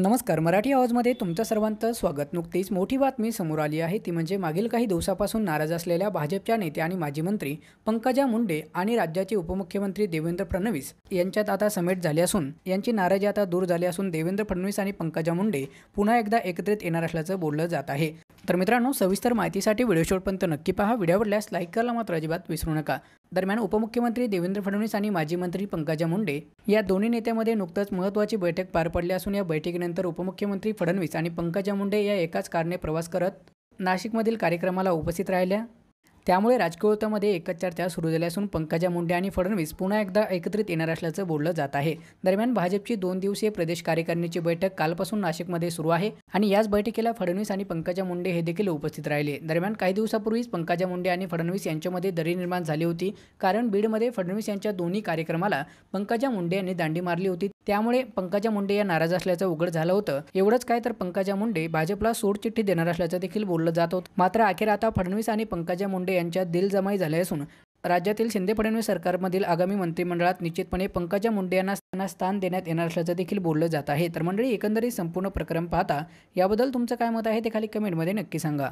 नमस्कार मराठी आवाजमध्ये तुमचं सर्वांचं स्वागत नुकतीच मोठी बातमी समोर आली आहे ती म्हणजे मागील काही दिवसापासून नाराज असलेल्या भाजपच्या नेत्या आणि माजी मंत्री पंकजा मुंडे आणि राज्याचे उपमुख्यमंत्री देवेंद्र फडणवीस यांच्यात आता समेट झाली असून यांची नाराजी आता दूर झाली असून देवेंद्र फडणवीस आणि पंकजा मुंडे पुन्हा एकदा एकत्रित येणार असल्याचं बोललं जात आहे तर मित्रांनो सविस्तर माहितीसाठी व्हिडिओ शेवटपर्यंत नक्की पहा व्हिडिओ आवडल्यास लाईक करायला मात्र अजिबात विसरू नका दरम्यान उपमुख्यमंत्री देवेंद्र फडणवीस आणि माजी मंत्री पंकजा मुंडे या दोन्ही नेत्यांमध्ये नुकतंच महत्त्वाची बैठक पार पडली असून या बैठकीनंतर उपमुख्यमंत्री फडणवीस आणि पंकजा मुंडे या एकाच कारने प्रवास करत नाशिकमधील कार्यक्रमाला उपस्थित राहिल्या त्यामुळे राजकीय एकच चर्चा सुरू झाली असून पंकजा मुंडे आणि फडणवीस पुन्हा एकदा एकत्रित येणार असल्याचं बोललं जात आहे दरम्यान भाजपची दोन दिवसीय प्रदेश कार्यकारिणीची बैठक कालपासून नाशिकमध्ये सुरू आहे आणि याच बैठकीला फडणवीस आणि पंकजा मुंडे हे देखील उपस्थित राहिले दरम्यान काही दिवसापूर्वीच पंकजा मुंडे आणि फडणवीस यांच्यामध्ये दरी निर्माण झाली होती कारण बीडमध्ये फडणवीस यांच्या दोन्ही कार्यक्रमाला पंकजा मुंडे यांनी दांडी मारली होती त्यामुळे पंकजा मुंडे या नाराज असल्याचं उघड झालं होतं एवढंच काय तर पंकजा मुंडे भाजपला सोडचिठ्ठी देणार असल्याचं देखील बोललं जात होतं मात्र अखेर आता फडणवीस आणि पंकजा मुंडे यांच्यात दिलजमाई झाली असून राज्यातील शिंदे फडणवीस सरकारमधील आगामी मंत्रिमंडळात निश्चितपणे पंकजा मुंडे यांना त्यांना स्थान देण्यात येणार असल्याचं देखील बोललं जात आहे तर मंडळी एकंदरीत संपूर्ण प्रक्रम पाहता याबद्दल तुमचं काय मत आहे ते खाली कमेंटमध्ये नक्की सांगा